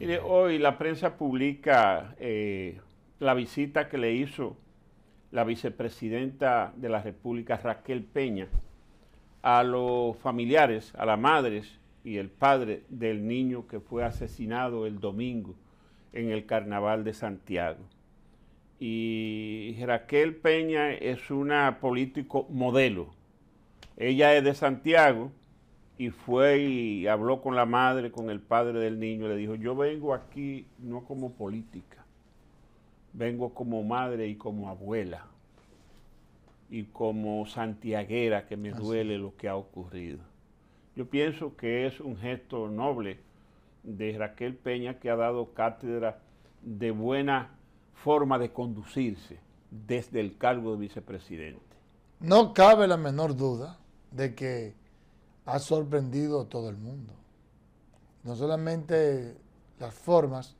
Mire, hoy la prensa publica eh, la visita que le hizo la vicepresidenta de la República, Raquel Peña, a los familiares, a las madres y el padre del niño que fue asesinado el domingo en el Carnaval de Santiago. Y Raquel Peña es una político modelo. Ella es de Santiago, y fue y habló con la madre, con el padre del niño, le dijo, yo vengo aquí no como política, vengo como madre y como abuela y como santiaguera que me duele lo que ha ocurrido. Yo pienso que es un gesto noble de Raquel Peña que ha dado cátedra de buena forma de conducirse desde el cargo de vicepresidente. No cabe la menor duda de que ha sorprendido a todo el mundo. No solamente las formas,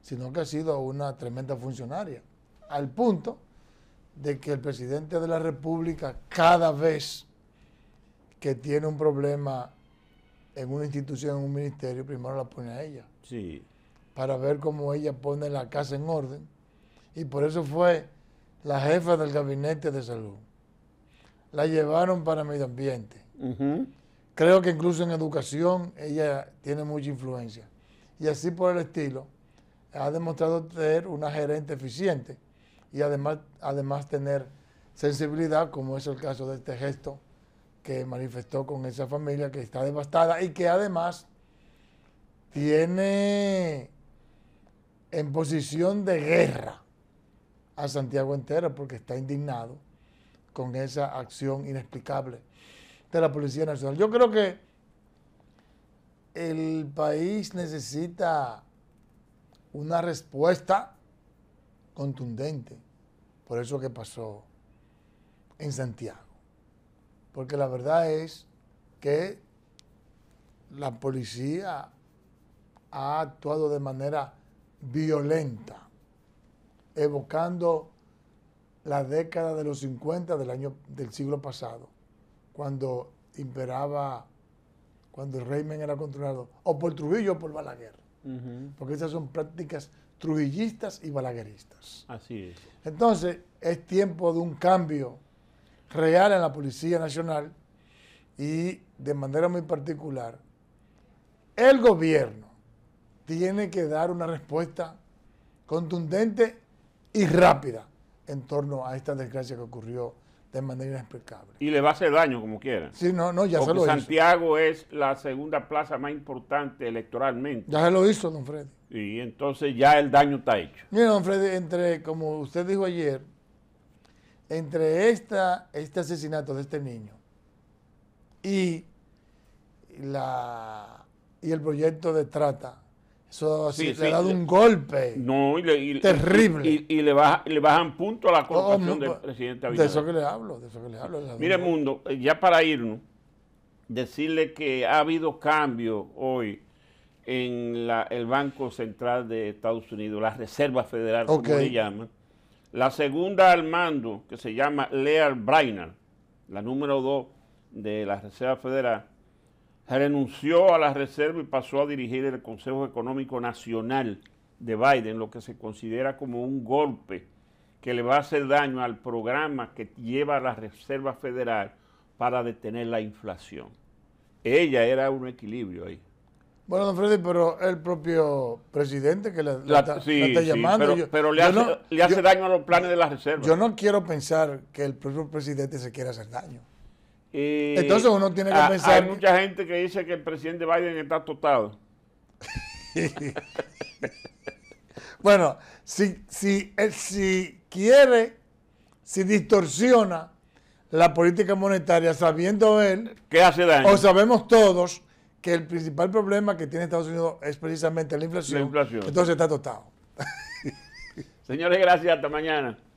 sino que ha sido una tremenda funcionaria, al punto de que el presidente de la República cada vez que tiene un problema en una institución, en un ministerio, primero la pone a ella. Sí. Para ver cómo ella pone la casa en orden. Y por eso fue la jefa del gabinete de salud. La llevaron para medio ambiente. Creo que incluso en educación ella tiene mucha influencia. Y así por el estilo, ha demostrado ser una gerente eficiente y además, además tener sensibilidad, como es el caso de este gesto que manifestó con esa familia que está devastada y que además tiene en posición de guerra a Santiago entero porque está indignado con esa acción inexplicable de la Policía Nacional. Yo creo que el país necesita una respuesta contundente por eso que pasó en Santiago. Porque la verdad es que la policía ha actuado de manera violenta, evocando la década de los 50 del, año, del siglo pasado cuando imperaba, cuando el régimen era controlado, o por Trujillo o por Balaguer. Porque esas son prácticas trujillistas y balagueristas. Así es. Entonces, es tiempo de un cambio real en la Policía Nacional y de manera muy particular, el gobierno tiene que dar una respuesta contundente y rápida en torno a esta desgracia que ocurrió de manera impecable. Y le va a hacer daño como quiera. Sí, no, no, ya se lo Santiago es la segunda plaza más importante electoralmente. Ya se lo hizo, don Freddy. Y entonces ya el daño está hecho. Mira, don Freddy, entre, como usted dijo ayer, entre esta, este asesinato de este niño la, y el proyecto de trata eso sí, le ha dado un golpe. terrible. Y, le, bajan punto a la oh, colocación del pues, presidente Abinader. De eso que le hablo, de eso que le hablo. Mire, Mundo, eh, ya para irnos, decirle que ha habido cambio hoy en el Banco Central de Estados Unidos, la Reserva Federal, como le llaman. La segunda al mando, que se llama Lear Brainard, la número dos de la Reserva Federal, renunció a la reserva y pasó a dirigir el Consejo Económico Nacional de Biden, lo que se considera como un golpe que le va a hacer daño al programa que lleva la Reserva Federal para detener la inflación. Ella era un equilibrio ahí. Bueno, don Freddy, pero el propio presidente que la, está llamando. pero, le, hace, daño a los planes de la Reserva. Yo no quiero pensar que el propio presidente se quiera hacer daño. Eh, entonces uno tiene que pensar. Hay mucha gente que dice que el presidente Biden está tostado. bueno, si, si, eh, si quiere, si distorsiona la política monetaria, sabiendo él. ¿Qué hace O sabemos todos que el principal problema que tiene Estados Unidos es precisamente la inflación. La inflación. Entonces está tostado. Señores, gracias. Hasta mañana.